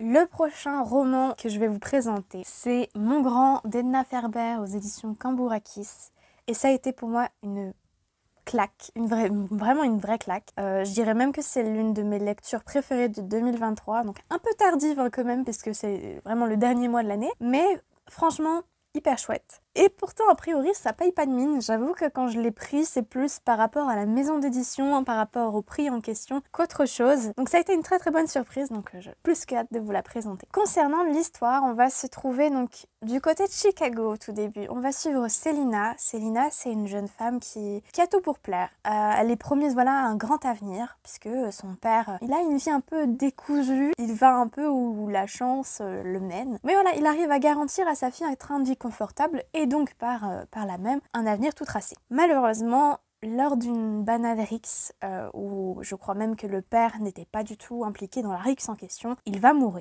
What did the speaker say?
Le prochain roman que je vais vous présenter, c'est Mon Grand d'Edna Ferber aux éditions Cambourakis. Et ça a été pour moi une claque, une vraiment une vraie claque. Euh, je dirais même que c'est l'une de mes lectures préférées de 2023, donc un peu tardive hein, quand même, puisque c'est vraiment le dernier mois de l'année. Mais franchement, hyper chouette. Et pourtant, a priori, ça paye pas de mine. J'avoue que quand je l'ai pris, c'est plus par rapport à la maison d'édition, hein, par rapport au prix en question, qu'autre chose. Donc ça a été une très très bonne surprise, donc euh, j'ai plus que hâte de vous la présenter. Concernant l'histoire, on va se trouver donc du côté de Chicago au tout début. On va suivre Selina. Selina, c'est une jeune femme qui, qui a tout pour plaire. Euh, elle est promise voilà un grand avenir, puisque son père, il a une vie un peu décousue, il va un peu où la chance euh, le mène. Mais voilà, il arrive à garantir à sa fille un train de vie confortable et donc euh, par, là même un avenir tout tracé. Malheureusement, lors d'une banale rixe, euh, où je crois même que le père n'était pas du tout impliqué dans la Rix en question, il va mourir.